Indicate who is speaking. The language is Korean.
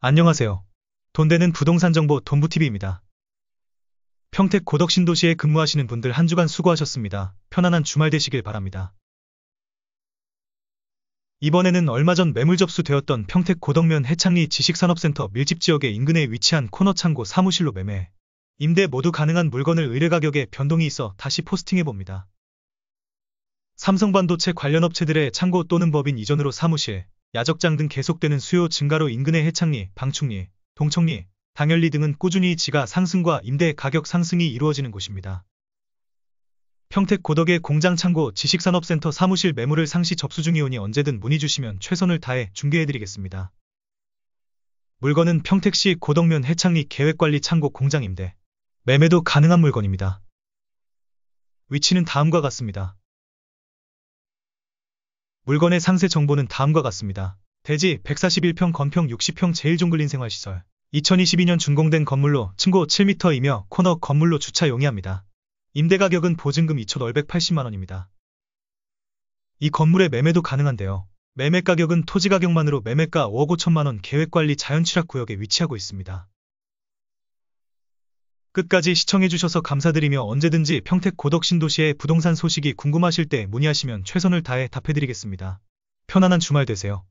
Speaker 1: 안녕하세요. 돈 되는 부동산 정보 돈부TV입니다. 평택 고덕신도시에 근무하시는 분들 한 주간 수고하셨습니다. 편안한 주말 되시길 바랍니다. 이번에는 얼마 전 매물 접수되었던 평택 고덕면 해창리 지식산업센터 밀집 지역의 인근에 위치한 코너 창고 사무실로 매매, 임대 모두 가능한 물건을 의뢰 가격에 변동이 있어 다시 포스팅해봅니다. 삼성반도체 관련 업체들의 창고 또는 법인 이전으로 사무실, 야적장 등 계속되는 수요 증가로 인근의 해창리, 방충리, 동청리, 당연리 등은 꾸준히 지가 상승과 임대 가격 상승이 이루어지는 곳입니다. 평택 고덕의 공장 창고 지식산업센터 사무실 매물을 상시 접수 중이오니 언제든 문의 주시면 최선을 다해 중개해드리겠습니다. 물건은 평택시 고덕면 해창리 계획관리 창고 공장 임대, 매매도 가능한 물건입니다. 위치는 다음과 같습니다. 물건의 상세 정보는 다음과 같습니다. 대지 141평 건평 60평 제일종글린 생활시설 2022년 준공된 건물로 층고 7m이며 코너 건물로 주차 용이합니다. 임대가격은 보증금 2,580만원입니다. 이 건물의 매매도 가능한데요. 매매가격은 토지가격만으로 매매가 5억 5천만원 계획관리 자연취락구역에 위치하고 있습니다. 끝까지 시청해주셔서 감사드리며 언제든지 평택 고덕 신도시의 부동산 소식이 궁금하실 때 문의하시면 최선을 다해 답해드리겠습니다. 편안한 주말 되세요.